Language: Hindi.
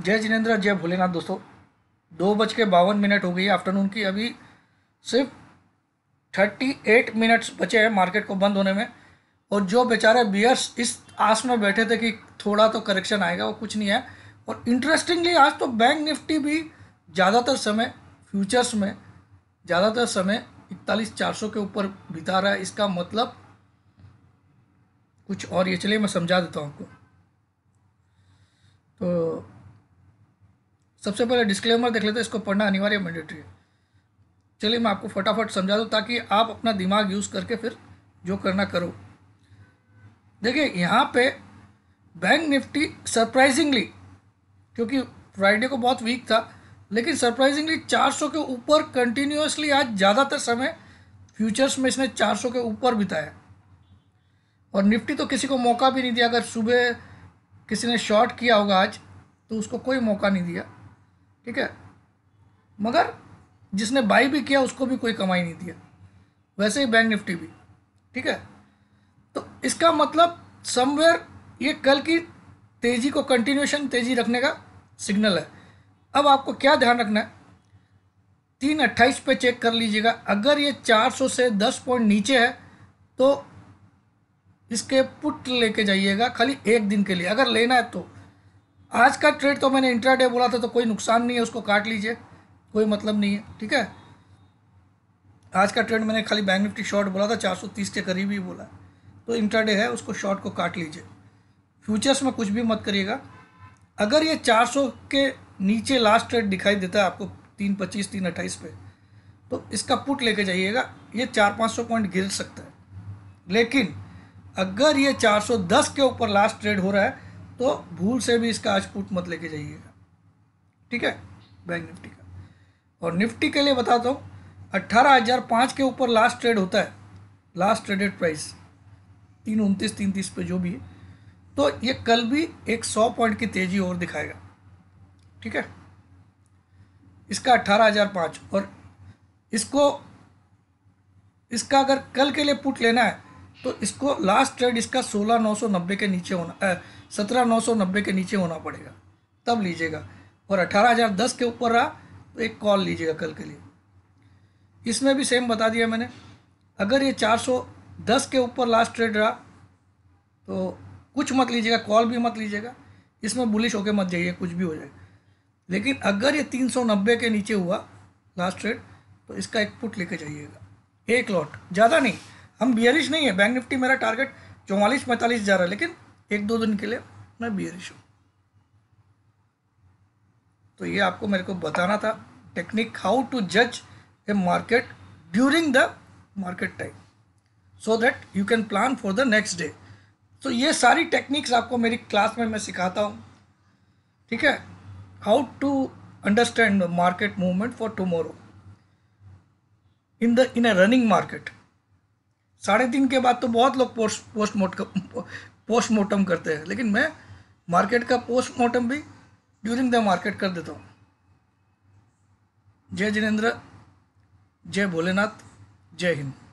जय जिनेन्द्र जय भोलेनाथ दोस्तों दो बज के बावन मिनट हो गई आफ्टरनून की अभी सिर्फ थर्टी एट मिनट्स बचे हैं मार्केट को बंद होने में और जो बेचारे बियर्स इस आस में बैठे थे कि थोड़ा तो करेक्शन आएगा वो कुछ नहीं है और इंटरेस्टिंगली आज तो बैंक निफ्टी भी ज़्यादातर समय फ्यूचर्स में ज़्यादातर समय इकतालीस चार सौ के ऊपर बिता रहा है इसका मतलब कुछ और ये चलिए मैं समझा देता हूँ आपको तो सबसे पहले डिस्क्लेमर देख लेते हैं इसको पढ़ना अनिवार्य मैंडेटरी है चलिए मैं आपको फटाफट समझा दूँ ताकि आप अपना दिमाग यूज़ करके फिर जो करना करो देखिए यहाँ पे बैंक निफ्टी सरप्राइजिंगली क्योंकि फ्राइडे को बहुत वीक था लेकिन सरप्राइजिंगली 400 के ऊपर कंटिन्यूसली आज ज़्यादातर समय फ्यूचर्स में इसने 400 के ऊपर बिताया और निफ्टी तो किसी को मौका भी नहीं दिया अगर सुबह किसी ने शॉर्ट किया होगा आज तो उसको कोई मौका नहीं दिया ठीक है मगर जिसने बाई भी किया उसको भी कोई कमाई नहीं दिया वैसे ही बैंक निफ्टी भी ठीक है तो इसका मतलब समवेयर ये कल की तेज़ी को कंटिन्यूशन तेज़ी रखने का सिग्नल है अब आपको क्या ध्यान रखना है तीन अट्ठाईस पे चेक कर लीजिएगा अगर ये चार सौ से दस पॉइंट नीचे है तो इसके पुट लेके जाइएगा खाली एक दिन के लिए अगर लेना है तो आज का ट्रेड तो मैंने इंट्राडे बोला था तो कोई नुकसान नहीं है उसको काट लीजिए कोई मतलब नहीं है ठीक है आज का ट्रेड मैंने खाली बैंक निफ्टी शॉर्ट बोला था 430 के करीब ही बोला तो इंट्राडे है उसको शॉर्ट को काट लीजिए फ्यूचर्स में कुछ भी मत करिएगा अगर ये 400 के नीचे लास्ट ट्रेड दिखाई देता है आपको तीन पच्चीस तीन अट्ठाईस पे तो इसका पुट लेके जाइएगा ये चार पाँच सौ पॉइंट गिर सकता है लेकिन अगर ये 410 के ऊपर लास्ट ट्रेड हो रहा है तो भूल से भी इसका आउटपुट मत लेके जाइएगा ठीक है बैंक निफ्टी का और निफ्टी के लिए बताता हूँ अट्ठारह हज़ार पाँच के ऊपर लास्ट ट्रेड होता है लास्ट ट्रेडेड प्राइस तीन उनतीस तीन तीस पे जो भी है तो ये कल भी एक सौ पॉइंट की तेज़ी और दिखाएगा ठीक है इसका अट्ठारह हज़ार पाँच और इसको इसका अगर कल के लिए पुट लेना है तो इसको लास्ट ट्रेड इसका सोलह नौ सौ नब्बे के नीचे होना सत्रह नौ सौ नब्बे के नीचे होना पड़ेगा तब लीजिएगा और अठारह हज़ार दस के ऊपर रहा तो एक कॉल लीजिएगा कल के लिए इसमें भी सेम बता दिया मैंने अगर ये चार सौ दस के ऊपर लास्ट ट्रेड रहा तो कुछ मत लीजिएगा कॉल भी मत लीजिएगा इसमें बुलिश होके मत जाइए कुछ भी हो जाए लेकिन अगर ये तीन सौ नब्बे के नीचे हुआ लास्ट ट्रेड तो इसका एक पुट लेके जाइएगा एक लॉट ज़्यादा नहीं हम बियरिश नहीं है बैंक निफ्टी मेरा टारगेट चौवालीस पैंतालीस जा रहा है लेकिन एक दो दिन के लिए मैं बियरिश हूँ e तो ये आपको मेरे को बताना था टेक्निक हाउ टू जज a market during the market time so that you can plan for the next day तो ये सारी टेक्निक्स आपको मेरी क्लास में मैं सिखाता हूँ ठीक है how to understand market movement for tomorrow in the in a running market साढ़े तीन के बाद तो बहुत लोग पोस्ट पोस्ट मोट पोस्टमार्टम करते हैं लेकिन मैं मार्केट का पोस्टमार्टम भी ड्यूरिंग द मार्केट कर देता हूँ जय जिनेन्द्र जय भोलेनाथ जय हिंद